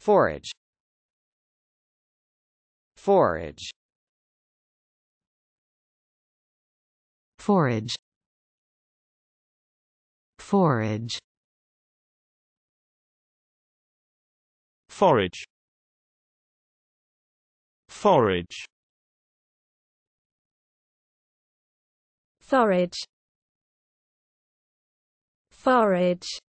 Forage Forage Forage Forage Forage Forage Forage Forage